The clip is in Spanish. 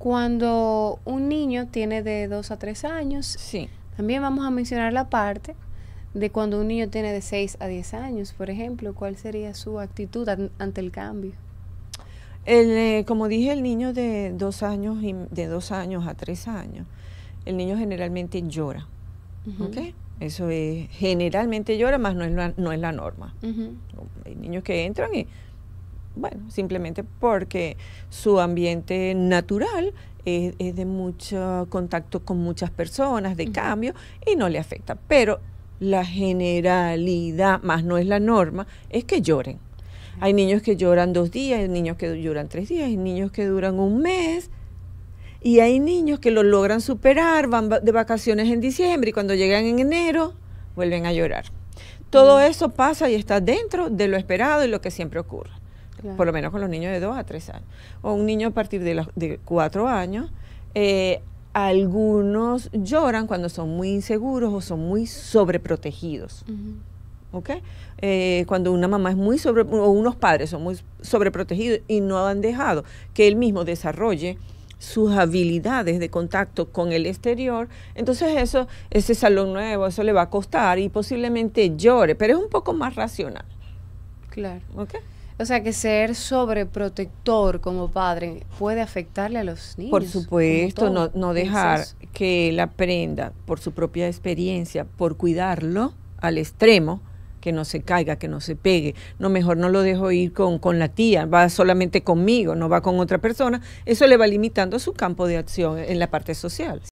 cuando un niño tiene de 2 a 3 años, sí. también vamos a mencionar la parte de cuando un niño tiene de 6 a 10 años, por ejemplo, ¿cuál sería su actitud ante el cambio? El, eh, como dije, el niño de 2 años, y, de dos años a 3 años, el niño generalmente llora. Eso es, generalmente llora, más no es la, no es la norma. Hay niños que entran y bueno, simplemente porque su ambiente natural es, de mucho contacto con muchas personas, de cambio, y no le afecta. Pero la generalidad, más no es la norma, es que lloren. Hay niños que lloran dos días, hay niños que lloran tres días, hay niños que duran un mes. Y hay niños que lo logran superar, van de vacaciones en diciembre y cuando llegan en enero vuelven a llorar. Todo mm. eso pasa y está dentro de lo esperado y lo que siempre ocurre por lo menos con los niños de 2 a 3 años, o un niño a partir de, cuatro 4 años. Eh, algunos lloran cuando son muy inseguros o son muy sobreprotegidos. ¿Ok? Eh, cuando una mamá es muy sobre, o unos padres son muy sobreprotegidos y no han dejado que él mismo desarrolle sus habilidades de contacto con el exterior, entonces eso, ese salón nuevo, eso le va a costar y posiblemente llore, pero es un poco más racional. Claro. ¿Ok? O sea, que ser sobreprotector como padre puede afectarle a los niños. Por supuesto, no, no, dejar que él aprenda por su propia experiencia, por cuidarlo al extremo, que no se caiga, que no se pegue. No, mejor no lo dejo ir con, con la tía, va solamente conmigo, no va con otra persona. Eso le va limitando su campo de acción en la parte social.